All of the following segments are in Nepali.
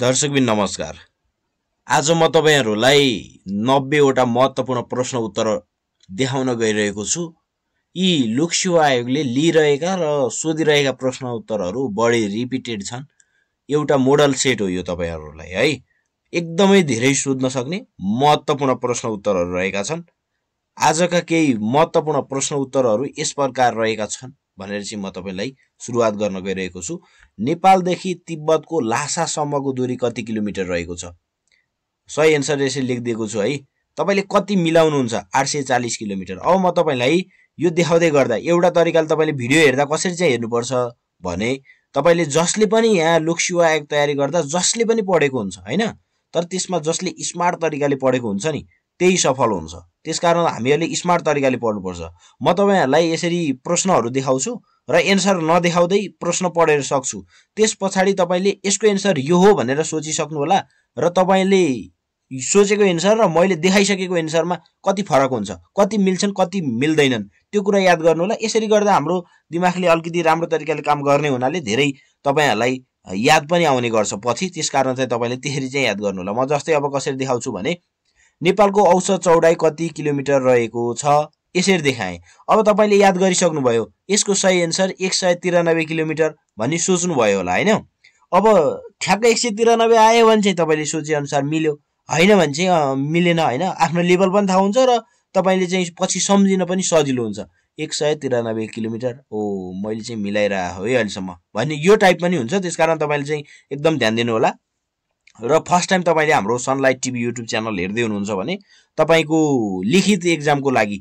दर्शकबिन नमस्कार आज म तपाईँहरूलाई नब्बेवटा महत्त्वपूर्ण प्रश्न उत्तर देखाउन गइरहेको छु यी लोकसेवा आयोगले लिइरहेका र सोधिरहेका प्रश्न उत्तरहरू बढी रिपिटेड छन् एउटा मोडल सेट हो यो तपाईँहरूलाई है एकदमै धेरै सोध्न सक्ने महत्त्वपूर्ण प्रश्न उत्तरहरू रहेका छन् आजका केही महत्त्वपूर्ण प्रश्न उत्तरहरू यस प्रकार रहेका छन् भनेर चाहिँ म तपाईँलाई सुरुवात गर्न गइरहेको छु नेपालदेखि तिब्बतको लासासम्मको दूरी कति किलोमिटर रहेको छ सही एन्सर यसरी लेखिदिएको छु है तपाईँले कति मिलाउनुहुन्छ आठ सय चालिस किलोमिटर अब म तपाईँलाई यो देखाउँदै गर्दा एउटा तरिकाले तपाईँले भिडियो हेर्दा कसरी चाहिँ हेर्नुपर्छ भने तपाईँले जसले पनि यहाँ लोकसेवा आयोग तयारी गर्दा जसले पनि पढेको हुन्छ होइन तर त्यसमा जसले स्मार्ट तरिकाले पढेको हुन्छ नि त्यही सफल हुन्छ त्यसकारण हामीहरूले स्मार्ट तरिकाले पढ्नुपर्छ म तपाईँहरूलाई यसरी प्रश्नहरू देखाउँछु र एन्सर नदेखाउँदै प्रश्न पढेर सक्छु त्यस पछाडि तपाईँले यसको एन्सर यो हो भनेर सोचिसक्नु होला र तपाईँले सोचेको एन्सर र मैले देखाइसकेको एन्सरमा कति फरक हुन्छ कति मिल्छन् कति मिल्दैनन् त्यो कुरा याद गर्नु होला यसरी गर्दा हाम्रो दिमागले अलिकति राम्रो तरिकाले काम गर्ने हुनाले धेरै तपाईँहरूलाई याद पनि आउने गर्छ पछि त्यस कारण चाहिँ तपाईँले त्यसरी चाहिँ याद गर्नु होला म जस्तै अब कसरी देखाउँछु भने नेपालको औसत चौडाइ कति किलोमिटर रहेको छ यसरी देखाएँ अब तपाईँले याद गरिसक्नुभयो यसको सही एन्सर एक सय तिरानब्बे किलोमिटर भन्ने सोच्नुभयो होला होइन अब ठ्याक्कै एक सय तिरानब्बे आयो भने चाहिँ तपाईँले सोचेअनुसार मिल्यो होइन भने चाहिँ मिलेन होइन आफ्नो लेभल पनि थाहा हुन्छ र तपाईँले चाहिँ पछि सम्झिन पनि सजिलो हुन्छ एक सय तिरानब्बे किलोमिटर ओ मैले चाहिँ मिलाइरहेको हो है अहिलेसम्म भन्ने यो टाइप पनि हुन्छ त्यस कारण तपाईँले चाहिँ एकदम ध्यान दिनु होला र फर्स्ट टाइम तपाईँले हाम्रो सनलाइट टिभी युट्युब च्यानल हेर्दै हुनुहुन्छ भने तपाईँको लिखित एक्जामको लागि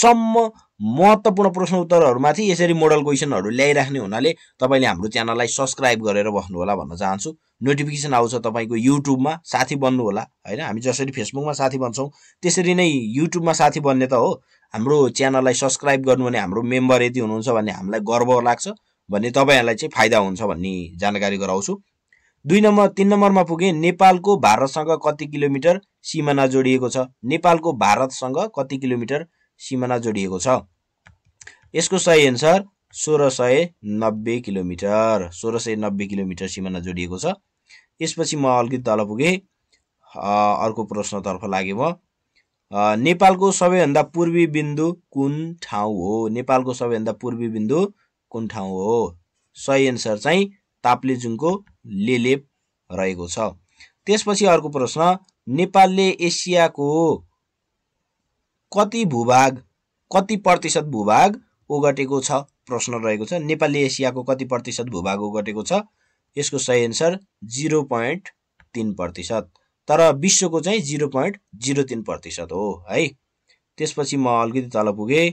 सम्म महत्त्वपूर्ण प्रश्न उत्तरहरूमाथि यसरी मोडल क्वेसनहरू ल्याइराख्ने हुनाले तपाईँले हाम्रो च्यानललाई सब्सक्राइब गरेर बस्नुहोला भन्न चाहन्छु नोटिफिकेसन आउँछ तपाईँको युट्युबमा साथी बन्नु होला होइन हामी जसरी फेसबुकमा साथी बन्छौँ त्यसरी नै युट्युबमा साथी बन्ने त हो हाम्रो च्यानललाई सब्सक्राइब गर्नु भने हाम्रो मेम्बर यति हुनुहुन्छ भन्ने हामीलाई गर्व लाग्छ भन्ने तपाईँहरूलाई चाहिँ फाइदा हुन्छ भन्ने जानकारी गराउँछु दुई नम्बर तिन नम्बरमा पुगे नेपालको भारतसँग कति किलोमिटर सिमाना जोडिएको छ नेपालको भारतसँग कति किलोमिटर सिमाना जोडिएको छ यसको सही एन्सर सोह्र सय नब्बे किलोमिटर सोह्र सय नब्बे किलोमिटर सिमाना जोडिएको छ यसपछि म अलिकति तल पुगेँ अर्को प्रश्नतर्फ लागेँ म नेपालको सबैभन्दा पूर्वी बिन्दु कुन ठाउँ हो नेपालको सबैभन्दा पूर्वी बिन्दु कुन ठाउँ हो सही एन्सर चाहिँ ताप्लेजुङको लेलेप रहेको छ त्यसपछि अर्को प्रश्न नेपालले एसियाको कति भूभाग कति प्रतिशत भूभाग ओगटेको छ प्रश्न रहेको छ नेपालले एसियाको कति प्रतिशत भूभाग ओगटेको छ यसको सही एन्सर जिरो पोइन्ट तिन प्रतिशत तर विश्वको चाहिँ जिरो पोइन्ट जिरो तिन प्रतिशत हो है त्यसपछि म अलिकति तल पुगेँ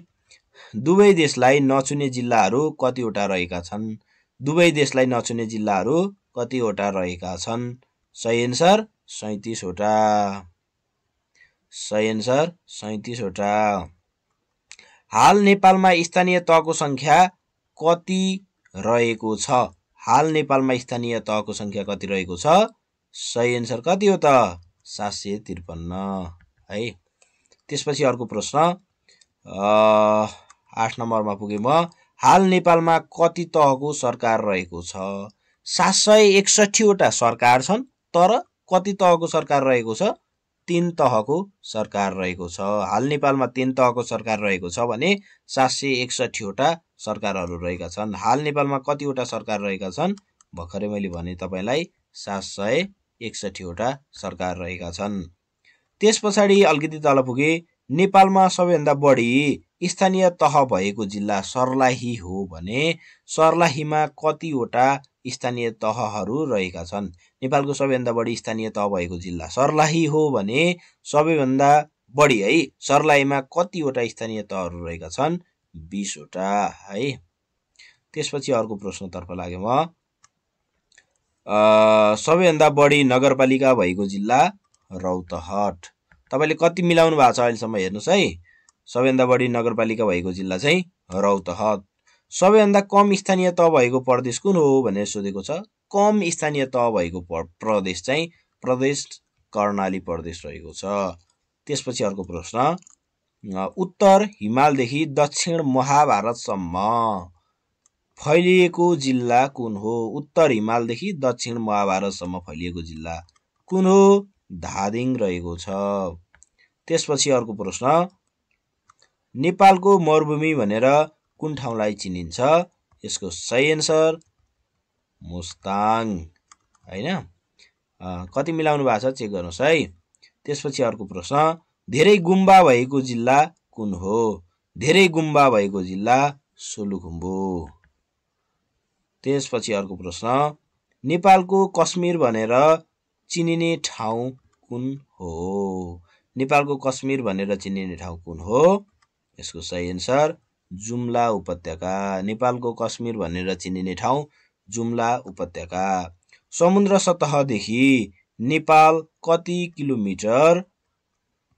दुवै देशलाई नचुने जिल्लाहरू कतिवटा रहेका छन् दुवै देशलाई नचुने जिल्लाहरू कतिवटा रहेका छन् सही सैतिसवटा सैँतिसवटा एन्सर सैँतिसवटा हाल नेपालमा स्थानीय तहको सङ्ख्या कति रहेको छ हाल नेपालमा स्थानीय तहको सङ्ख्या कति रहेको छ सही एन्सर कति हो त सात सय त्रिपन्न है त्यसपछि अर्को प्रश्न आठ नम्बरमा पुगेँ म हाल नेपालमा कति तहको सरकार रहेको छ सात सय एकसठीवटा सरकार छन् तर कति तहको सरकार रहेको छ तिन तहको सरकार रहेको छ हाल नेपालमा तिन तहको सरकार रहेको छ भने सात सय एकसठीवटा सरकारहरू रहेका छन् हाल नेपालमा कतिवटा सरकार रहेका छन् भर्खरै मैले भने तपाईँलाई सात सय एकसठीवटा सरकार रहेका छन् त्यस पछाडि अलिकति तल पुगे नेपालमा सबैभन्दा बढी स्थानीय तह भएको जिल्ला सर्लाही हो भने सर्लाहीमा कतिवटा स्थानीय तहहरू रहेका छन् नेपालको सबैभन्दा बढी स्थानीय तह भएको जिल्ला सर्लाही हो भने सबैभन्दा बढी है सर्लाहीमा कतिवटा स्थानीय तहहरू रहेका छन् बिसवटा है त्यसपछि अर्को प्रश्नतर्फ लाग्यो म सबैभन्दा बढी नगरपालिका भएको जिल्ला रौतहट तपाईँले कति मिलाउनु भएको छ अहिलेसम्म हेर्नुहोस् है सबैभन्दा बढी नगरपालिका भएको जिल्ला चाहिँ रौतहट सबैभन्दा कम स्थानीय तह भएको प्रदेश कुन हो भनेर सोधेको छ कम स्थानीय तह भएको प्रदेश चाहिँ प्रदेश कर्णाली प्रदेश रहेको छ त्यसपछि अर्को प्रश्न उत्तर हिमालदेखि दक्षिण महाभारतसम्म फैलिएको जिल्ला कुन हो उत्तर हिमालदेखि दक्षिण महाभारतसम्म फैलिएको जिल्ला कुन हो धादिङ रहेको छ त्यसपछि अर्को प्रश्न नेपालको मरुभूमि भनेर कुन ठाउँलाई चिनिन्छ यसको सही एन्सर मुस्ताङ होइन कति मिलाउनु भएको छ चेक गर्नुहोस् है त्यसपछि अर्को प्रश्न धेरै गुम्बा भएको जिल्ला कुन हो धेरै गुम्बा भएको जिल्ला सोलुखुम्बु त्यसपछि अर्को प्रश्न नेपालको कश्मीर भनेर चिनिने ठाउँ कुन हो नेपालको कश्मीर भनेर चिनिने ठाउँ कुन हो यसको सही एन्सर जुम्ला उपत्यका नेपालको कश्मीर भनेर चिनिने ठाउँ जुम्ला उपत्यका समुद्र सतहदेखि नेपाल कति किलोमिटर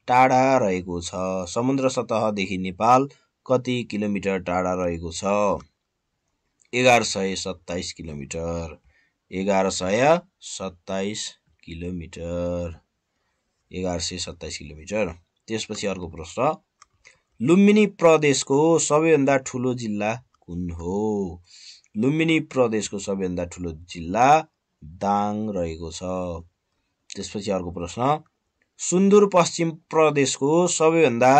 टाढा रहेको छ समुद्र सतहदेखि नेपाल कति किलोमिटर टाढा रहेको छ एघार सय सत्ताइस किलोमिटर एघार सय सत्ताइस किलोमिटर एघार सय सत्ताइस किलोमिटर त्यसपछि अर्को प्रश्न लुम्बिनी प्रदेशको सबैभन्दा ठुलो जिल्ला कुन हो लुम्बिनी प्रदेशको सबैभन्दा ठुलो जिल्ला दाङ रहेको छ त्यसपछि अर्को प्रश्न सुन्दुर प्रदेशको सबैभन्दा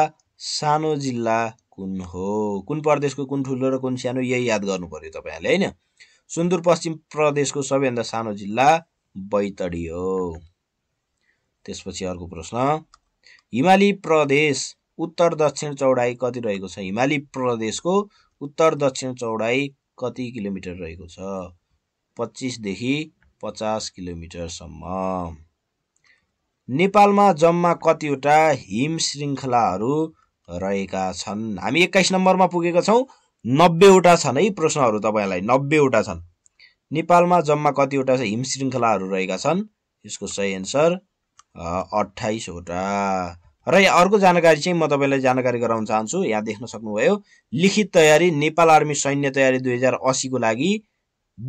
सानो जिल्ला कुन हो कुन प्रदेशको कुन ठुलो र कुन सानो यही याद गर्नु पऱ्यो तपाईँहरूले होइन सुन्दुर प्रदेशको सबैभन्दा सानो जिल्ला बैतडी हो त्यसपछि अर्को प्रश्न हिमाली प्रदेश उत्तर दक्षिण चौडाइ कति रहेको छ हिमाली प्रदेशको उत्तर दक्षिण चौडाइ कति किलोमिटर रहेको छ पच्चिसदेखि पचास किलोमिटरसम्म नेपालमा जम्मा कतिवटा हिम श्रृङ्खलाहरू रहेका छन् हामी एक्काइस नम्बरमा पुगेका छौँ नब्बेवटा छन् है प्रश्नहरू तपाईँलाई नब्बेवटा छन् नेपालमा जम्मा कतिवटा हिम श्रृङ्खलाहरू रहेका छन् यसको सही एन्सर अठाइसवटा र यहाँ अर्को जानकारी चाहिँ म तपाईँलाई जानकारी गराउन चाहन्छु यहाँ देख्न सक्नुभयो लिखित तयारी नेपाल आर्मी सैन्य तयारी दुई हजार असीको लागि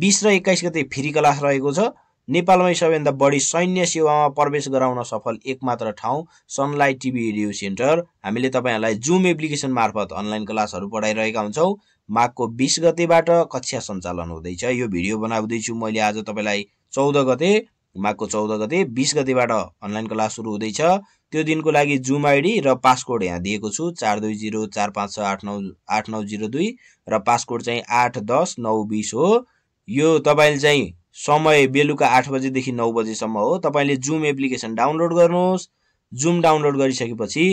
बिस र एक्काइस गते फ्री क्लास रहेको छ नेपालमै सबैभन्दा बढी सैन्य सेवामा प्रवेश गराउन सफल एकमात्र ठाउँ सनलाइट टिभी रेडियो सेन्टर हामीले तपाईँहरूलाई जुम एप्लिकेसन मार्फत अनलाइन क्लासहरू पढाइरहेका हुन्छौँ माघको बिस गतेबाट कक्षा सञ्चालन हुँदैछ यो भिडियो बनाउँदैछु मैले आज तपाईँलाई चौध गते माघको चौध गते बिस गतेबाट अनलाइन क्लास सुरु हुँदैछ त्यो दिनको लागि जुम आइडी र पासकोड यहाँ दिएको छु चार दुई जिरो चार पाँच छ आठ नौ आठ नौ जिरो दुई र पासकोड चाहिँ आठ दस नौ बिस हो यो तपाईँले चाहिँ समय बेलुका आठ बजेदेखि नौ बजेसम्म हो तपाईँले जुम एप्लिकेसन डाउनलोड गर्नुहोस् जुम डाउनलोड गरिसकेपछि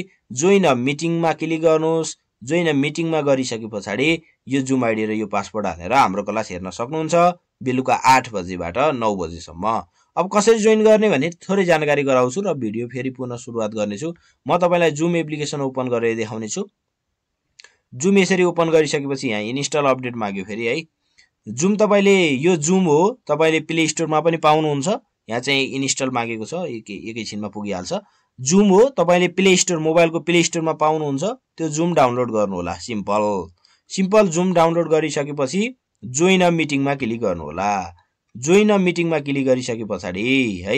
जोइन अ मिटिङमा क्लिक गर्नुहोस् जोइन अ मिटिङमा गरिसके पछाडि यो जुम आइडी र यो पासवर्ड हालेर हाम्रो क्लास हेर्न सक्नुहुन्छ बेलुका आठ बजेबाट नौ बजेसम्म अब कसरी जोइन गर्ने भने थोरै जानकारी गराउँछु र भिडियो फेरि पुनः सुरुवात गर्नेछु म तपाईँलाई जुम एप्लिकेसन ओपन गरेर देखाउनेछु जुम यसरी ओपन गरिसकेपछि यहाँ इन्स्टल अपडेट माग्यो फेरि है जुम तपाईँले यो जुम हो तपाईँले प्ले स्टोरमा पनि पाउनुहुन्छ यहाँ चाहिँ इन्स्टल मागेको छ एक एकैछिनमा पुगिहाल्छ जुम हो तपाईँले प्ले स्टोर मोबाइलको प्ले स्टोरमा पाउनुहुन्छ त्यो जुम डाउनलोड गर्नुहोला सिम्पल सिम्पल जुम डाउनलोड गरिसकेपछि जोइन अ मिटिङमा क्लिक गर्नुहोला जोइन अ मिटिङमा क्लिक गरिसके पछाडि है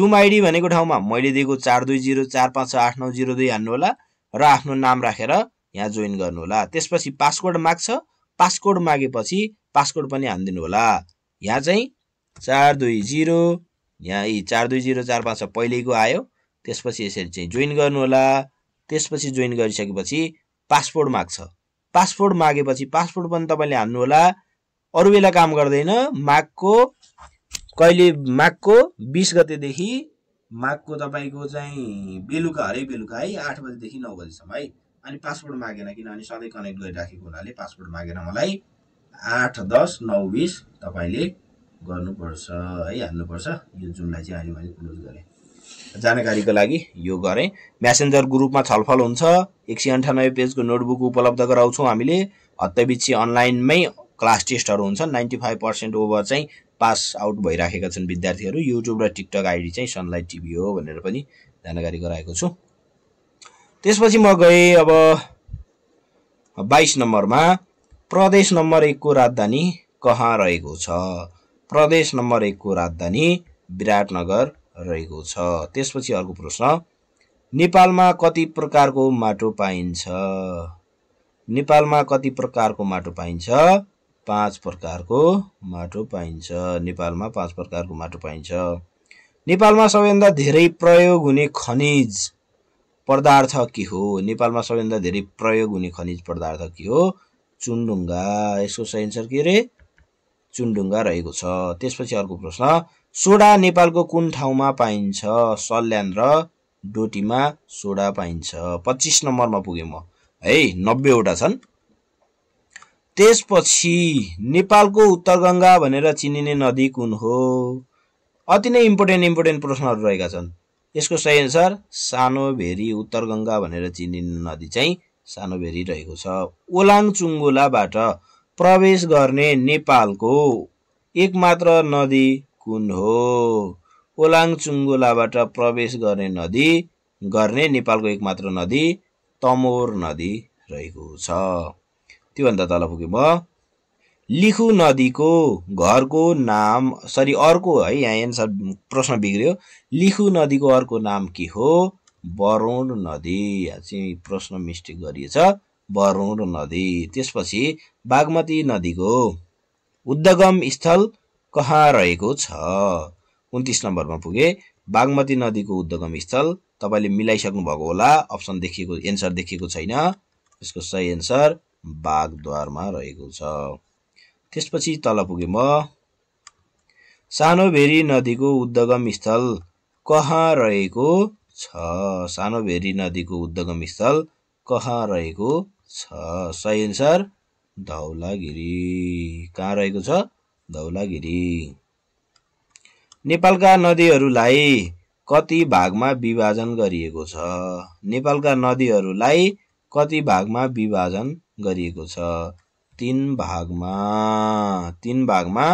जुम आइडी भनेको ठाउँमा मैले दिएको चार दुई जिरो चार पाँच छ आठ नौ जिरो दुई हान्नुहोला र आफ्नो नाम राखेर यहाँ जोइन गर्नुहोला त्यसपछि पासवर्ड माग्छ पासवर्ड मागेपछि पासकोड पनि हानिदिनु होला यहाँ चाहिँ चार दुई जिरो यहाँ यी चार दुई जिरो चार पाँच छ पहिल्यैको आयो त्यसपछि यसरी चाहिँ जोइन गर्नुहोला त्यसपछि जोइन गरिसकेपछि पासपोर्ट माग्छ पासपोर्ट मागेपछि पासपोर्ट पनि तपाईँले हान्नुहोला अरू बेला काम गर्दैन माघको कहिले माघको बिस गतेदेखि माघको तपाईँको चाहिँ बेलुका हरेक बेलुका है आठ बजीदेखि नौ बजीसम्म है अनि पासपोर्ट मागेन किनभने सधैँ कनेक्ट गरिराखेको हुनाले पासपोर्ट मागेर मलाई आठ दस नौ बिस तपाईँले गर्नुपर्छ है हाल्नुपर्छ यो जुनलाई चाहिँ अहिले मैले क्लोज गरेँ जानकारीको लागि यो गरेँ म्यासेन्जर ग्रुपमा छलफल हुन्छ एक सय अन्ठानब्बे पेजको नोटबुक उपलब्ध गराउँछौँ हामीले हप्तापछि अनलाइनमै क्लास टेस्टहरू हुन्छन् नाइन्टी फाइभ पर्सेन्ट ओभर चाहिँ पास आउट भइराखेका छन् विद्यार्थीहरू युट्युब र टिकटक आइडी चाहिँ सनलाइट टिभी हो भनेर पनि जानकारी गराएको छु त्यसपछि म गएँ अब बाइस नम्बरमा प्रदेश नम्बर एकको राजधानी कहाँ रहेको छ प्रदेश नम्बर एकको राजधानी विराटनगर रहेको छ त्यसपछि अर्को प्रश्न नेपालमा कति प्रकारको माटो पाइन्छ नेपालमा कति प्रकारको माटो पाइन्छ पाँच प्रकारको माटो पाइन्छ नेपालमा पाँच प्रकारको माटो पाइन्छ नेपालमा सबैभन्दा धेरै प्रयोग हुने खनिज पदार्थ के हो नेपालमा सबैभन्दा धेरै प्रयोग हुने खनिज पदार्थ के हो चुनढुङ्गा यसको सही एन्सर के अरे चुनढुङ्गा रहेको छ त्यसपछि अर्को प्रश्न सोडा नेपालको कुन ठाउँमा पाइन्छ सल्यान र डोटीमा सोडा पाइन्छ पच्चिस नम्बरमा पुगेँ म है नब्बेवटा छन् त्यसपछि नेपालको उत्तर गङ्गा भनेर चिनिने नदी कुन हो अति नै इम्पोर्टेन्ट इम्पोर्टेन्ट प्रश्नहरू रहेका छन् यसको सही एन्सर सानो भेरी उत्तर गङ्गा भनेर चिनिने नदी चाहिँ सानो रहेको छ ओलाङ चुङ्गुलाबाट प्रवेश गर्ने नेपालको एकमात्र नदी कुन हो ओलाङ चुङ्गुलाबाट प्रवेश गर्ने नदी गर्ने नेपालको एकमात्र नदी तमोर नदी रहेको छ त्योभन्दा तल पुगेँ म लिखु नदीको घरको नाम सरी अर्को है यहाँ एन्सर प्रश्न बिग्रियो लिखु नदीको अर्को नाम के हो वरुण नदी यहाँ चाहिँ प्रश्न मिस्टेक गरिएछ वरुण नदी त्यसपछि बागमती नदीको उद्गम स्थल कहाँ रहेको छ उन्तिस नम्बरमा पुगे बागमती नदीको उद्गम स्थल तपाईँले मिलाइसक्नु भएको होला अप्सन देखिएको एन्सर देखिएको छैन यसको सही एन्सर बागद्वारमा रहेको छ त्यसपछि तल पुगेँ म सानो भेरी नदीको उद्गम स्थल कहाँ रहेको छ सानो भेरी नदीको उद्गम स्थल कहाँ रहेको छ सही एन्सर धौलागिरी कहाँ रहेको छ धौलागिरी नेपालका नदीहरूलाई कति भागमा विभाजन गरिएको छ नेपालका नदीहरूलाई कति भागमा विभाजन गरिएको छ तिन भागमा तिन भागमा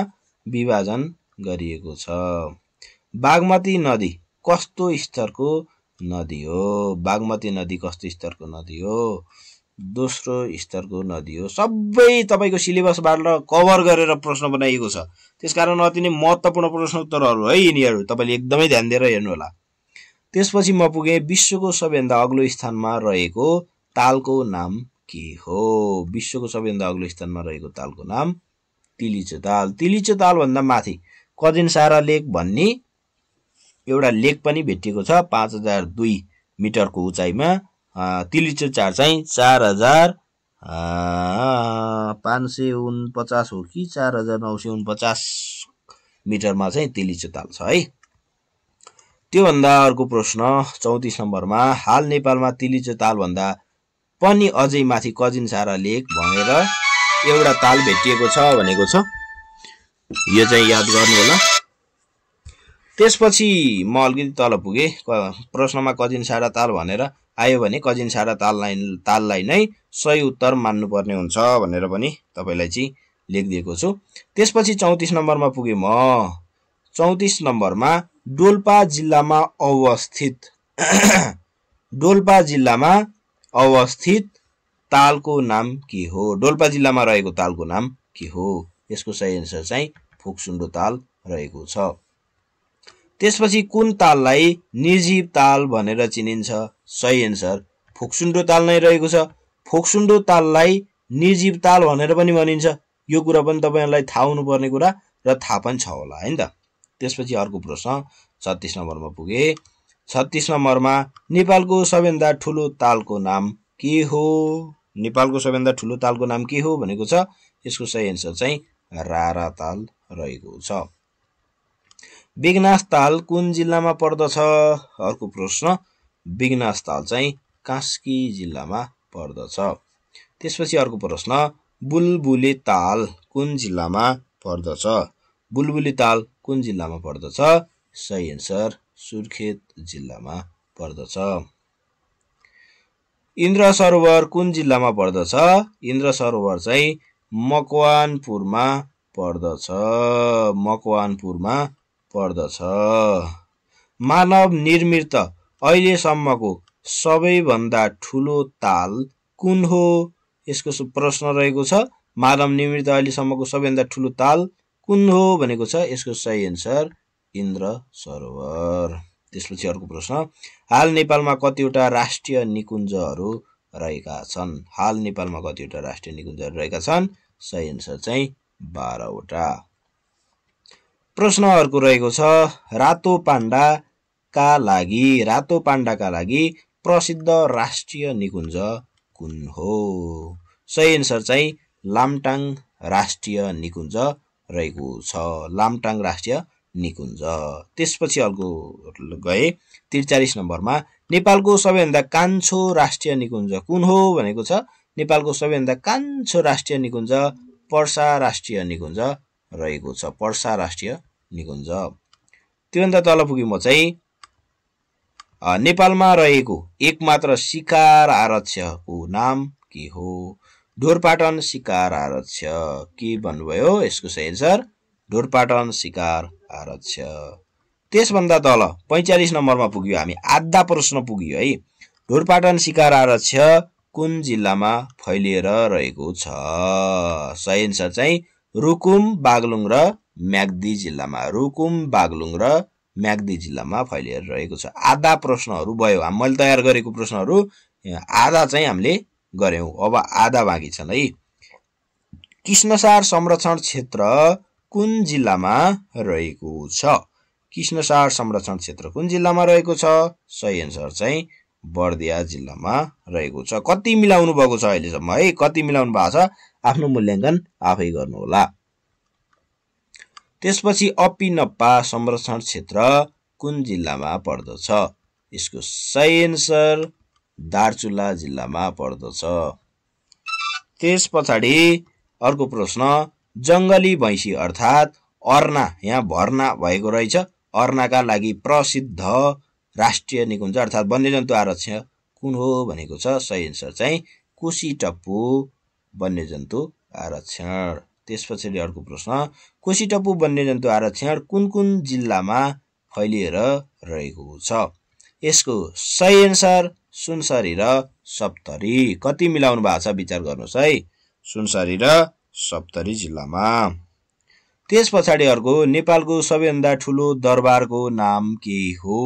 विभाजन गरिएको छ बागमती नदी कस्तो स्तरको नदी हो बागमती नदी कस्तो स्तरको नदी हो दोस्रो स्तरको नदी हो सबै तपाईँको सिलेबसबाट कभर गरेर प्रश्न बनाइएको छ त्यसकारण अति नै महत्त्वपूर्ण प्रश्नोत्तरहरू है यिनीहरू तपाईँले एकदमै ध्यान दिएर हेर्नुहोला त्यसपछि म पुगेँ विश्वको सबैभन्दा अग्लो स्थानमा रहेको तालको नाम के हो विश्वको सबैभन्दा अग्लो स्थानमा रहेको तालको नाम तिलिचो ताल तिलिचो तालभन्दा माथि कदिन सारा लेक भन्ने एउटा लेक पनि भेटिएको छ पाँच हजार दुई मिटरको उचाइमा तिलिचो चार चाहिँ चार हजार पाँच सय उनपचास हो कि चार हजार नौ सय उनपचास मिटरमा चाहिँ तिलिचो ताल छ है त्योभन्दा अर्को प्रश्न चौतिस नम्बरमा हाल नेपालमा तिलिचो तालभन्दा पनि अझै माथि कजिनसारा लेक भनेर एउटा ताल भेटिएको छ भनेको छ यो चाहिँ याद गर्नु होला त्यसपछि म अलिकति तल पुगेँ प्रश्नमा कजिन सारा ताल भनेर आयो भने कजिन सारा ताललाई ताललाई नै सही उत्तर मान्नुपर्ने हुन्छ भनेर पनि तपाईँलाई चाहिँ लेखिदिएको छु त्यसपछि चौतिस नम्बरमा पुगेँ म चौतिस नम्बरमा डोल्पा जिल्लामा अवस्थित डोल्पा जिल्लामा अवस्थित तालको नाम के हो डोल्पा जिल्लामा रहेको तालको नाम के हो यसको सही एन्सर चाहिँ फुक्सुन्डो ताल रहेको छ त्यसपछि कुन ताललाई निर्जीव ताल भनेर चिनिन्छ सही एन्सर फोक्सुन्डो ताल नै रहेको छ फोक्सुन्डो ताललाई निर्जीव ताल भनेर पनि भनिन्छ यो कुरा पनि तपाईँहरूलाई थाहा हुनुपर्ने कुरा र थाहा पनि छ होला है त त्यसपछि अर्को प्रश्न छत्तिस नम्बरमा पुगे छत्तिस नम्बरमा नेपालको सबैभन्दा ठुलो तालको नाम के हो नेपालको सबैभन्दा ठुलो तालको नाम के हो भनेको छ यसको सही एन्सर चाहिँ रारा ताल रहेको छ बेगनास ताल कुन जिल्लामा पर्दछ अर्को प्रश्न बेगनास ताल चाहिँ कास्की जिल्लामा पर्दछ त्यसपछि अर्को प्रश्न बुलबुले ताल कुन जिल्लामा पर्दछ बुलबुले ताल कुन जिल्लामा पर्दछ सही एन्सर सुर्खेत जिल्लामा पर्दछ इन्द्र सरोवर कुन जिल्लामा पर्दछ इन्द्र सरोवर चाहिँ मकवानपुरमा पर्दछ मकवानपुरमा पर्दछ मानव निर्मित अहिलेसम्मको सबैभन्दा ठुलो ताल कुन हो यसको प्रश्न रहेको छ मानव निर्मित अहिलेसम्मको सबैभन्दा ठुलो ताल कुन हो भनेको छ यसको सही एन्सर इन्द्र सरोवर त्यसपछि अर्को प्रश्न हाल नेपालमा कतिवटा राष्ट्रिय निकुञ्जहरू रहेका छन् हाल नेपालमा कतिवटा राष्ट्रिय निकुञ्जहरू रहेका छन् सही एन्सर चाहिँ बाह्रवटा प्रश्न अर्को रहेको छ रातो पाण्डाका लागि रातो पाण्डाका लागि प्रसिद्ध राष्ट्रिय निकुञ्ज कुन हो सही एन्सर चाहिँ लामटाङ राष्ट्रिय निकुञ्ज रहेको छ लामटाङ राष्ट्रिय निकुञ्ज त्यसपछि अर्को गए त्रिचालिस नम्बरमा नेपालको सबैभन्दा कान्छो राष्ट्रिय निकुञ्ज कुन हो भनेको छ नेपालको सबैभन्दा कान्छो राष्ट्रिय निकुञ्ज पर्सा राष्ट्रिय निकुञ्ज रहेको छ पर्सा राष्ट्रिय निकुञ्ज त्योभन्दा तल पुगेँ म चाहिँ नेपालमा रहेको एकमात्र सिकार आरक्षको नाम के हो ढोरपाटन शिकार आरक्ष के भन्नुभयो यसको सही एन्सर ढोरपाटन शिकार आरक्ष त्यसभन्दा तल पैँचालिस नम्बरमा पुग्यो हामी आधा प्रश्न पुग्यो है ढोरपाटन शिकार आरक्ष कुन जिल्लामा फैलिएर रहेको छ सही एन्सर चाहिँ रुकुम बागलुङ र म्याग्दी जिल्लामा रुकुम बागलुङ र म्याग्दी जिल्लामा फैलिएर रहेको छ आधा प्रश्नहरू भयो मैले तयार गरेको प्रश्नहरू आधा चाहिँ हामीले गऱ्यौँ अब आधा बाँकी छन् है कृष्णसार संरक्षण क्षेत्र कुन जिल्लामा रहेको छ कृष्णसार संरक्षण क्षेत्र कुन जिल्लामा रहेको छ सही एन्सर चाहिँ बर्दिया जिल्लामा रहेको छ कति मिलाउनु भएको छ अहिलेसम्म है कति मिलाउनु भएको छ आफ्नो मूल्याङ्कन आफै गर्नुहोला त्यसपछि अपिनप्पा संरक्षण क्षेत्र कुन जिल्लामा पर्दछ यसको सही एन्सर दार्चुला जिल्लामा पर्दछ त्यस पछाडि अर्को प्रश्न जङ्गली भैँसी अर्थात् अर्ना यहाँ भर्ना भएको रहेछ अर्नाका लागि प्रसिद्ध राष्ट्रिय निकुञ्ज अर्थात् वन्यजन्तु आरक्ष कुन हो भनेको छ सही एन्सर चाहिँ कोशी टप्पु वन्यजन्तु आरक्षण त्यस पछाडि अर्को प्रश्न कोशी टप्पु वन्यजन्तु आरक्षण कुन कुन जिल्लामा फैलिएर रहेको छ यसको सही एन्सर सुनसरी र सप्तरी कति मिलाउनु भएको छ विचार गर्नुहोस् है सुनसरी र सप्तरी जिल्लामा त्यस पछाडि अर्को नेपालको सबैभन्दा ठुलो दरबारको नाम के हो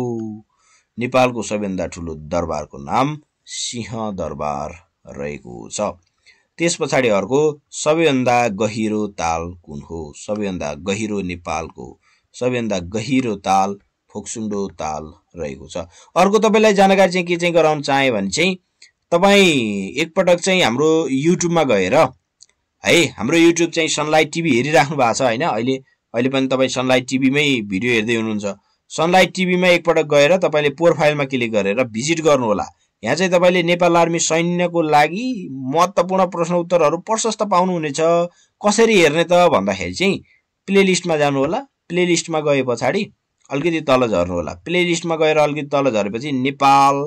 नेपालको सबैभन्दा ठुलो दरबारको नाम सिंह दरबार रहेको छ त्यस पछाडि अर्को सबैभन्दा गहिरो ताल कुन हो सबैभन्दा गहिरो नेपालको सबैभन्दा गहिरो ताल फोक्सुन्डो ताल रहेको छ अर्को तपाईँलाई जानकारी चाहिँ के चाहिँ गराउन चाहेँ भने चाहिँ तपाईँ एकपटक चाहिँ हाम्रो युट्युबमा गएर है हाम्रो युट्युब चाहिँ सनलाइट टिभी हेरिराख्नु भएको छ होइन अहिले अहिले पनि तपाईँ सनलाइट टिभीमै भिडियो हेर्दै हुनुहुन्छ सनलाइट टिभीमा एकपटक गएर तपाईँले पोर फाइलमा क्लिक गरेर भिजिट गर्नुहोला यहाँ चाहिँ तपाईँले नेपाल आर्मी सैन्यको लागि महत्त्वपूर्ण प्रश्न उत्तरहरू प्रशस्त पाउनुहुनेछ कसरी हेर्ने त भन्दाखेरि चाहिँ प्लेलिस्टमा जानुहोला प्लेलिस्टमा गए पछाडि अलिकति तल झर्नुहोला प्लेलिस्टमा गएर अलिकति तल झरेपछि नेपाल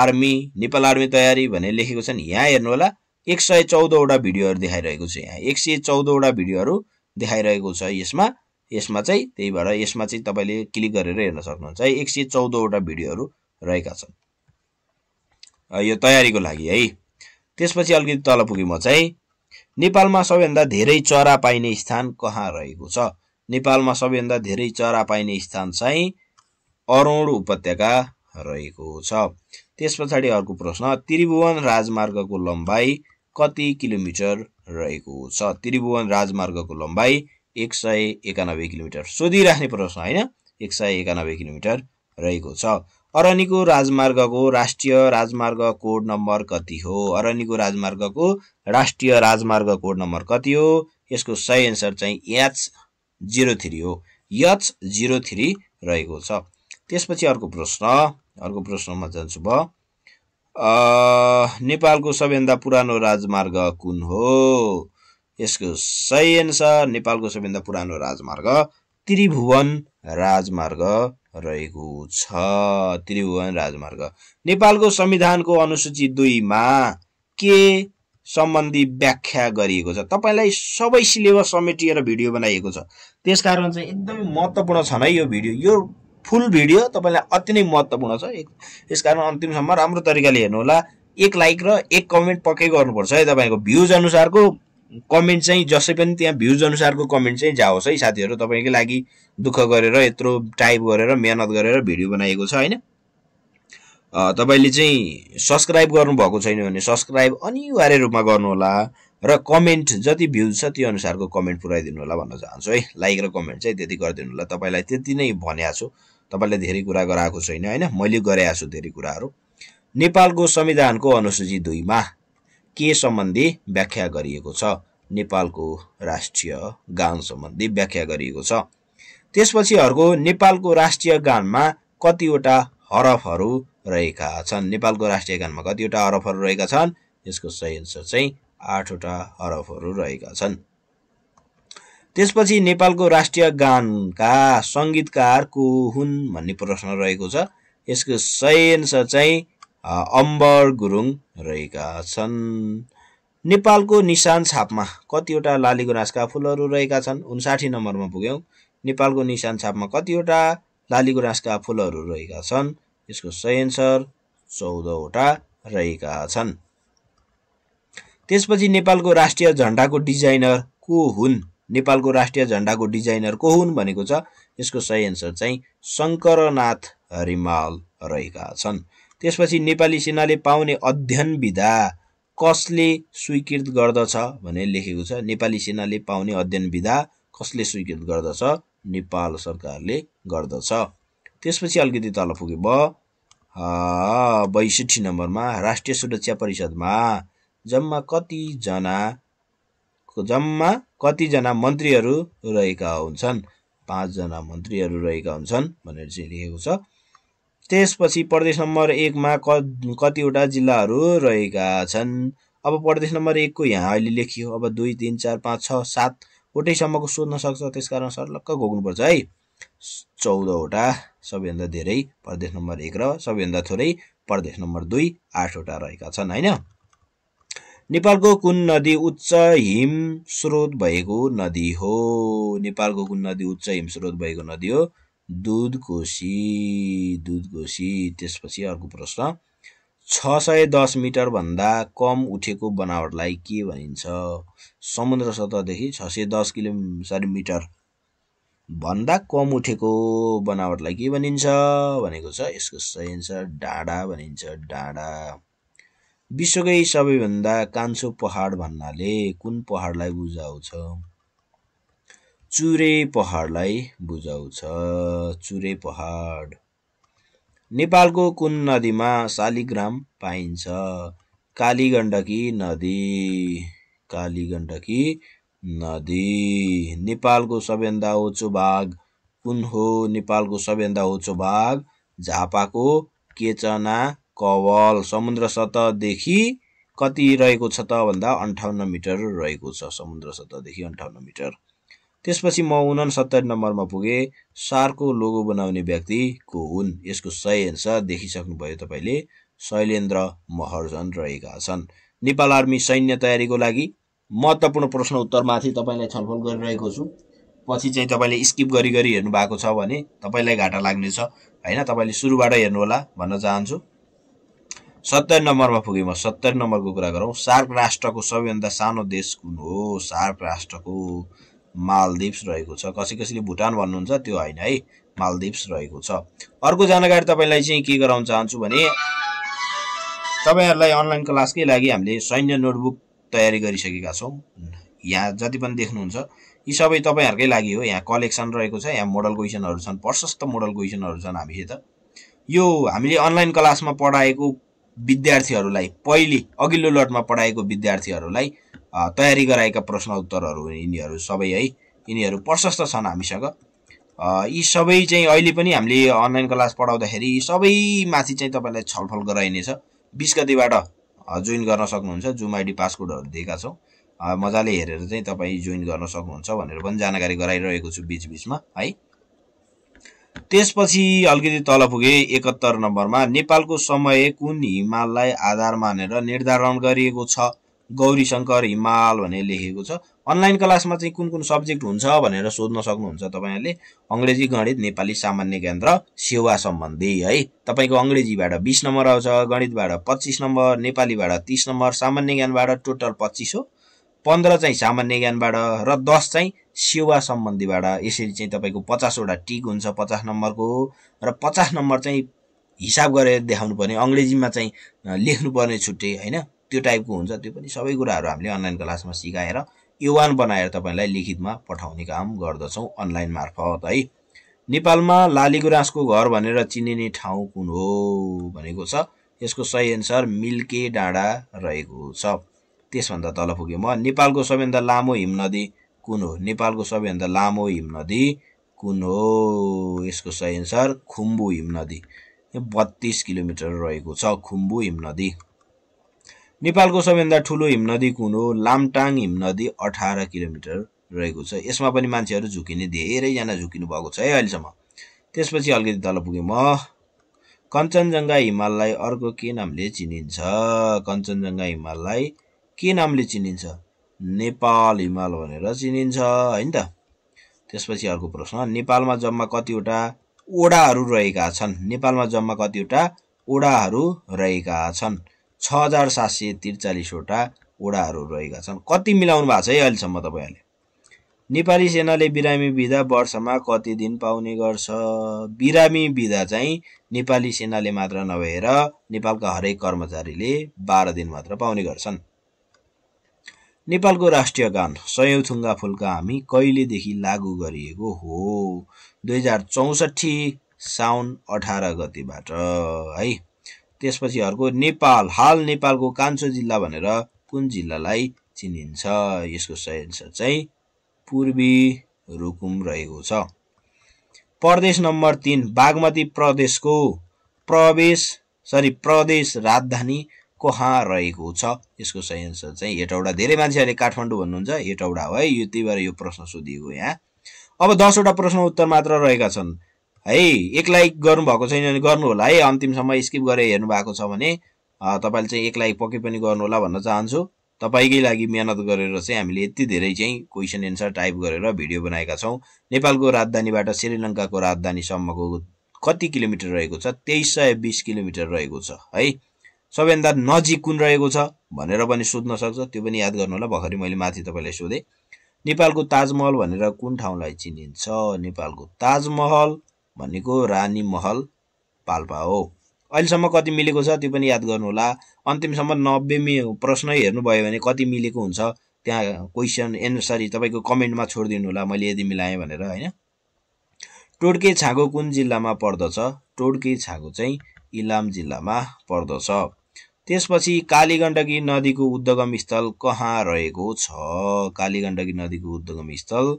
आर्मी नेपाल आर्मी तयारी भनेर लेखेको छन् यहाँ हेर्नुहोला एक सय चौधवटा भिडियोहरू देखाइरहेको छ यहाँ एक सय चौधवटा भिडियोहरू देखाइरहेको छ यसमा यसमा चाहिँ त्यही भएर यसमा चाहिँ तपाईँले क्लिक गरेर हेर्न सक्नुहुन्छ है एक सय चौधवटा भिडियोहरू रहेका छन् यो तयारीको लागि है त्यसपछि अलिकति तल पुगेँ म चाहिँ नेपालमा सबैभन्दा धेरै चरा पाइने स्थान कहाँ रहेको छ नेपालमा सबैभन्दा धेरै चरा पाइने स्थान चाहिँ अरुण उपत्यका रहेको छ त्यस पछाडि अर्को प्रश्न त्रिभुवन राजमार्गको लम्बाइ कति किलोमिटर रहेको छ त्रिभुवन राजमार्गको लम्बाइ एक सय एकानब्बे किलोमिटर सोधिराख्ने प्रश्न होइन एक सय एकानब्बे किलोमिटर रहेको छ अरनीको राजमार्गको राष्ट्रिय राजमार्ग कोड नम्बर कति हो अरनीको राजमार्गको राष्ट्रिय राजमार्ग कोड नम्बर कति हो यसको सही एन्सर चाहिँ एच जिरो थ्री हो एच जिरो थ्री रहेको छ त्यसपछि अर्को प्रश्न अर्को प्रश्नमा जान्छु म नेपालको सबैभन्दा पुरानो राजमार्ग कुन हो यसको सही एन्सर नेपालको सबैभन्दा पुरानो राजमार्ग त्रिभुवन राजमार्ग रहेको छ त्रिभुवन राजमार्ग नेपालको संविधानको अनुसूची दुईमा के सम्बन्धी व्याख्या गरिएको छ तपाईँलाई सबै सिलेबस समेटिएर भिडियो बनाइएको छ त्यसकारण चाहिँ एकदमै महत्त्वपूर्ण छ नै यो भिडियो यो फुल भिडियो तपाईँलाई अति नै महत्त्वपूर्ण छ यसकारण अन्तिमसम्म राम्रो तरिकाले हेर्नुहोला एक लाइक र एक कमेन्ट पक्कै गर्नुपर्छ है तपाईँको भ्युज अनुसारको कमेन्ट चाहिँ जसै पनि त्यहाँ भ्युज अनुसारको कमेन्ट चाहिँ जाओस् है साथीहरू तपाईँकै लागि दुःख गरेर यत्रो टाइप गरेर मेहनत गरेर भिडियो बनाएको छ होइन तपाईँले चाहिँ सब्सक्राइब गर्नुभएको छैन भने सब्सक्राइब अनिवार्य रूपमा गर्नुहोला र कमेन्ट जति भ्युज छ त्यो अनुसारको कमेन्ट पुऱ्याइदिनु होला भन्न चाहन्छु है लाइक र कमेन्ट चाहिँ त्यति गरिदिनु होला तपाईँलाई त्यति नै भनेको छु तपाईँलाई धेरै कुरा गराएको छैन होइन मैले गराएको छु धेरै कुराहरू नेपालको संविधानको अनुसूची दुईमा के सम्बन्धी व्याख्या गरिएको छ नेपालको राष्ट्रिय गान सम्बन्धी व्याख्या गरिएको छ त्यसपछि अर्को नेपालको राष्ट्रिय गानमा कतिवटा हरफहरू रहेका छन् नेपालको राष्ट्रिय गानमा कतिवटा हरफहरू रहेका छन् यसको सही एन्सर चाहिँ आठवटा हरफहरू रहेका छन् त्यसपछि नेपालको राष्ट्रिय गानका सङ्गीतकार को हुन् भन्ने प्रश्न रहेको छ यसको सही एन्सर चाहिँ अम्बर गुरुङ रहेका छन् नेपालको निशान छापमा कतिवटा लाली गुराँसका फुलहरू रहेका छन् उन्साठी नम्बरमा पुग्यौँ नेपालको निशान छापमा कतिवटा लाली गुराँसका फुलहरू रहेका छन् यसको सही एन्सर चौधवटा रहेका छन् त्यसपछि नेपालको राष्ट्रिय झन्डाको डिजाइनर को हुन् नेपालको राष्ट्रिय झन्डाको डिजाइनर को हुन् भनेको छ यसको सही एन्सर चाहिँ शङ्करनाथ रिमाल रहेका छन् त्यसपछि नेपाली सेनाले पाउने अध्ययन विधा कसले स्वीकृत गर्दछ भनेर लेखेको छ नेपाली सेनाले पाउने अध्ययन विधा कसले स्वीकृत गर्दछ नेपाल सरकारले गर्दछ त्यसपछि अलिकति तल पुगे भयो बैसठी नम्बरमा राष्ट्रिय सुरक्षा परिषदमा जम्मा कतिजना जम्मा कतिजना मन्त्रीहरू रहेका हुन्छन् पाँचजना मन्त्रीहरू रहेका हुन्छन् भनेर चाहिँ लेखेको छ त्यसपछि प्रदेश नम्बर एकमा क कतिवटा जिल्लाहरू रहेका छन् अब प्रदेश नम्बर एकको यहाँ अहिले लेखियो अब दुई तिन चार पाँच छ सातवटैसम्मको सोध्न सक्छ त्यस कारण सर्लक्क घोक्नुपर्छ है चौधवटा सबैभन्दा धेरै प्रदेश नम्बर एक र सबैभन्दा थोरै प्रदेश नम्बर दुई आठवटा रहेका छन् होइन नेपालको कुन नदी उच्च हिम स्रोत भएको नदी हो नेपालको कुन नदी उच्च हिम स्रोत भएको नदी हो दुध दुधकोशी त्यसपछि अर्को प्रश्न छ सय दस मिटरभन्दा कम उठेको बनावटलाई के भनिन्छ समुद्र सतहदेखि छ सय दस किलो सरी मिटर भन्दा कम उठेको बनावटलाई के भनिन्छ भनेको छ यसको सही एन्सर डाँडा भनिन्छ डाँडा विश्वकै सबैभन्दा कान्छो पहाड भन्नाले कुन पहाडलाई बुझाउँछ चुरे पहाडलाई बुझाउँछ चुरे पहाड नेपालको कुन नदीमा शालिग्राम पाइन्छ कालीगण्डकी नदी कालीगण्डकी नदी नेपालको सबैभन्दा होचो भाग कुन हो नेपालको सबैभन्दा होचो भाग झापाको केचना कवल समुद्र सतहदेखि कति रहेको छ त भन्दा अन्ठाउन्न मिटर रहेको छ समुद्र सतहदेखि अन्ठाउन्न मिटर त्यसपछि म सत्तरी नम्बरमा पुगेँ सारको लोगो बनाउने व्यक्ति को हुन् यसको सही एन्सर देखिसक्नुभयो तपाईँले शैलेन्द्र महर्जन रहेका छन् नेपाल आर्मी सैन्य तयारीको लागि महत्त्वपूर्ण प्रश्न उत्तरमाथि तपाईँलाई छलफल गरिरहेको छु पछि चाहिँ तपाईँले स्किप गरी गरी हेर्नु भएको छ भने तपाईँलाई घाटा लाग्नेछ होइन तपाईँले सुरुबाट हेर्नुहोला भन्न चाहन्छु सत्तरी नम्बरमा पुगेँ म सत्तरी नम्बरको कुरा गरौँ सार्क राष्ट्रको सबैभन्दा सानो देश कुन हो सार्क राष्ट्रको मालदिप्स रहेको छ कसै कसैले भुटान भन्नुहुन्छ त्यो होइन है मालदिप्स रहेको छ अर्को जानकारी तपाईँलाई चाहिँ के गराउन चाहन्छु भने तपाईँहरूलाई अनलाइन क्लासकै लागि हामीले सैन्य नोटबुक तयारी गरिसकेका छौँ यहाँ जति पनि देख्नुहुन्छ यी सबै तपाईँहरूकै लागि हो यहाँ कलेक्सन रहेको छ यहाँ मोडल क्वेसनहरू छन् प्रशस्त मोडल क्वेसनहरू छन् हामीसित यो हामीले अनलाइन क्लासमा पढाएको विद्यार्थीहरूलाई पहिले अघिल्लो लटमा पढाएको विद्यार्थीहरूलाई तयारी गराएका प्रश्न उत्तरहरू यिनीहरू सबै है यिनीहरू प्रशस्त छन् हामीसँग यी सबै चाहिँ अहिले पनि हामीले अनलाइन क्लास पढाउँदाखेरि यी सबैमाथि चाहिँ तपाईँलाई छलफल गराइनेछ बिस गतिबाट जोइन गर्न सक्नुहुन्छ जुम आइडी पासकोडहरू दिएका छौँ मजाले हेरेर चाहिँ तपाईँ जोइन गर्न सक्नुहुन्छ भनेर पनि जानकारी गराइरहेको छु बिचबिचमा है त्यसपछि अलिकति तल पुगे एकहत्तर नम्बरमा नेपालको समय कुन हिमाललाई आधार मानेर निर्धारण गरिएको छ गौरी शङ्कर हिमाल भनेर लेखेको छ अनलाइन क्लासमा चाहिँ कुन कुन सब्जेक्ट हुन्छ भनेर सोध्न सक्नुहुन्छ तपाईँहरूले अङ्ग्रेजी गणित नेपाली सामान्य ज्ञान र सेवा सम्बन्धी है तपाईँको अङ्ग्रेजीबाट बिस नम्बर आउँछ गणितबाट पच्चिस नम्बर नेपालीबाट तिस नम्बर सामान्य ज्ञानबाट टोटल पच्चिस हो पन्ध्र चाहिँ सामान्य ज्ञानबाट र दस चाहिँ सेवा सम्बन्धीबाट यसरी चाहिँ तपाईँको पचासवटा टिक हुन्छ पचास नम्बरको र पचास नम्बर चाहिँ हिसाब गरेर देखाउनु पर्ने अङ्ग्रेजीमा चाहिँ लेख्नुपर्ने छुट्टै होइन त्यो टाइपको हुन्छ त्यो पनि सबै कुराहरू हामीले अनलाइन क्लासमा सिकाएर युवान बनाएर तपाईँलाई लिखितमा पठाउने काम गर्दछौँ अनलाइन मार्फत है नेपालमा लालीगुराँसको घर भनेर चिनिने ठाउँ कुन हो भनेको छ यसको सही एन्सर मिल्के डाँडा रहेको छ त्यसभन्दा तल पुगेँ म नेपालको सबैभन्दा लामो हिमनदी कुन हो नेपालको सबैभन्दा लामो हिम नदी कुन हो यसको सही एन्सर खुम्बु हिम नदी यो बत्तिस किलोमिटर रहेको छ खुम्बु हिम नदी नेपालको सबैभन्दा ठुलो हिम नदी कुन हो लामटाङ हिम नदी अठार किलोमिटर रहेको छ यसमा पनि मान्छेहरू झुकिने धेरैजना झुकिनु भएको छ है अहिलेसम्म त्यसपछि अलिकति तल पुगेँ म कञ्चनजङ्घा हिमाललाई अर्को के नामले चिनिन्छ कञ्चनजङ्घा हिमाललाई के नामले चिनिन्छ नेपाल हिमाल भनेर चिनिन्छ होइन त त्यसपछि अर्को प्रश्न नेपालमा जम्मा कतिवटा ओडाहरू रहेका छन् नेपालमा जम्मा कतिवटा ओडाहरू रहेका छन् छ हजार सात सय त्रिचालिसवटा ओडाहरू रहेका छन् कति मिलाउनु भएको छ है अहिलेसम्म तपाईँहरूले नेपाली सेनाले बिरामी विधा वर्षमा कति दिन पाउने गर्छ बिरामी विधा चाहिँ नेपाली सेनाले मात्र नभएर नेपालका हरेक कर्मचारीले बाह्र दिन मात्र पाउने गर्छन् नेपालको राष्ट्रिय गान थुङ्गा फुल्का हामी कहिलेदेखि लागू गरिएको हो दुई हजार चौसठी साउन अठार गतिबाट है त्यसपछि अर्को नेपाल हाल नेपालको कान्छो जिल्ला भनेर कुन जिल्लालाई चिनिन्छ यसको सही एन्सर चाहिँ पूर्वी रुकुम रहेको छ प्रदेश नम्बर तिन बागमती प्रदेशको प्रवेश सरी प्रदेश राजधानी कहाँ रहेको छ यसको सही एन्सर चाहिँ हेटौडा धेरै मान्छेहरूले काठमाडौँ भन्नुहुन्छ हेटौडा हो है यो त्यही भएर यो प्रश्न सोधिएको यहाँ अब दसवटा प्रश्न उत्तर मात्र रहेका छन् है एक लाइक गर्नुभएको छैन भने होला है अन्तिमसम्म स्किप गरेर हेर्नु भएको छ भने तपाईँले चाहिँ एक लाइक पक्कै पनि गर्नु होला भन्न चाहन्छु तपाईँकै लागि मिहिनेत गरेर चाहिँ हामीले यति धेरै चाहिँ क्वेसन एन्सर टाइप गरेर भिडियो बनाएका छौँ नेपालको राजधानीबाट श्रीलङ्काको राजधानीसम्मको कति किलोमिटर रहेको छ तेइस सय बिस किलोमिटर रहेको छ है सबैभन्दा नजिक कुन रहेको छ भनेर पनि सोध्न सक्छ त्यो पनि याद गर्नु होला भर्खरै मैले माथि तपाईँलाई सोधेँ नेपालको ताजमहल भनेर कुन ठाउँलाई चिनिन्छ नेपालको ताजमहल भनेको रानी महल पाल्पा हो अहिलेसम्म कति मिलेको छ त्यो पनि याद गर्नुहोला अन्तिमसम्म नब्बे मि प्रश्न हेर्नुभयो भने कति मिलेको हुन्छ त्यहाँ क्वेसन एन्सरी तपाईँको कमेन्टमा छोडिदिनु होला मैले यदि मिलाएँ भनेर होइन टोड्के छाँगो कुन जिल्लामा पर्दछ टोड्के छाँगो चाहिँ इलाम जिल्लामा पर्दछ त्यसपछि कालीगण्डकी नदीको उद्गम स्थल कहाँ रहेको छ कालीगण्डकी नदीको उद्गम स्थल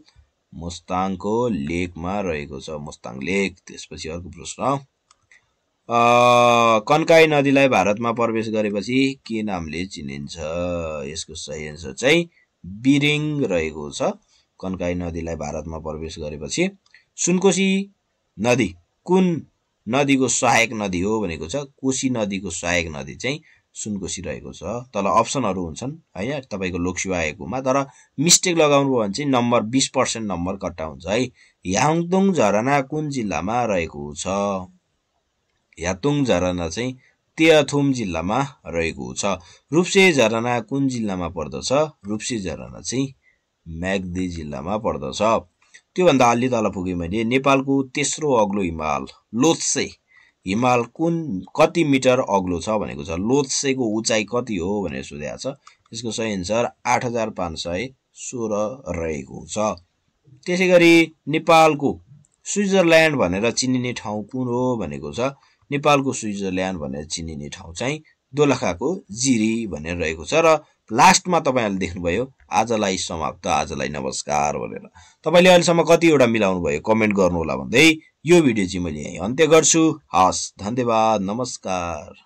मुस्ताङको लेकमा रहेको छ मुस्ताङ लेक त्यसपछि अर्को प्रश्न कन्काई नदीलाई भारतमा प्रवेश गरेपछि के नामले चिनिन्छ यसको सही एन्सर चाहिँ बिरिङ रहेको छ कन्काई नदीलाई भारतमा प्रवेश गरेपछि सुनकोशी नदी कुन नदीको सहायक नदी हो भनेको छ कोशी नदीको सहायक नदी चाहिँ सुनकोशी रहेको छ तल अप्सनहरू हुन्छन् होइन तपाईँको लोकसेवा आयोगमा तर मिस्टेक लगाउनु भयो भने चाहिँ नम्बर बिस पर्सेन्ट नम्बर कट्टा हुन्छ है याङतुङ झरना कुन जिल्लामा रहेको छ यातुङ झरना चाहिँ तेह्रथुम जिल्लामा रहेको छ रूपसे झरना कुन जिल्लामा पर्दछ रुप्से झरना चाहिँ म्याग्दी जिल्लामा पर्दछ त्योभन्दा अलि तल पुगेँ मैले नेपालको तेस्रो अग्लो हिमाल लोत्से हिमाल कुन कति मिटर अग्लो छ भनेको छ लोत्सेको उचाइ कति हो भनेर सोधेको छ यसको सही एन्सर आठ हजार पाँच सय सोह्र रहेको छ त्यसै गरी नेपालको स्विजरल्यान्ड भनेर चिनिने ठाउँ कुन हो भनेको छ नेपालको स्विजरल्यान्ड भनेर चिनिने ठाउँ चाहिँ दोलखाको जिरी भनेर रहेको छ र लास्टमा तपाईँहरूले देख्नुभयो आजलाई समाप्त आजलाई नमस्कार भनेर तपाईँले अहिलेसम्म कतिवटा मिलाउनु भयो कमेन्ट गर्नुहोला भन्दै यो भिडियो चाहिँ मैले यहीँ अन्त्य गर्छु हस् धन्यवाद नमस्कार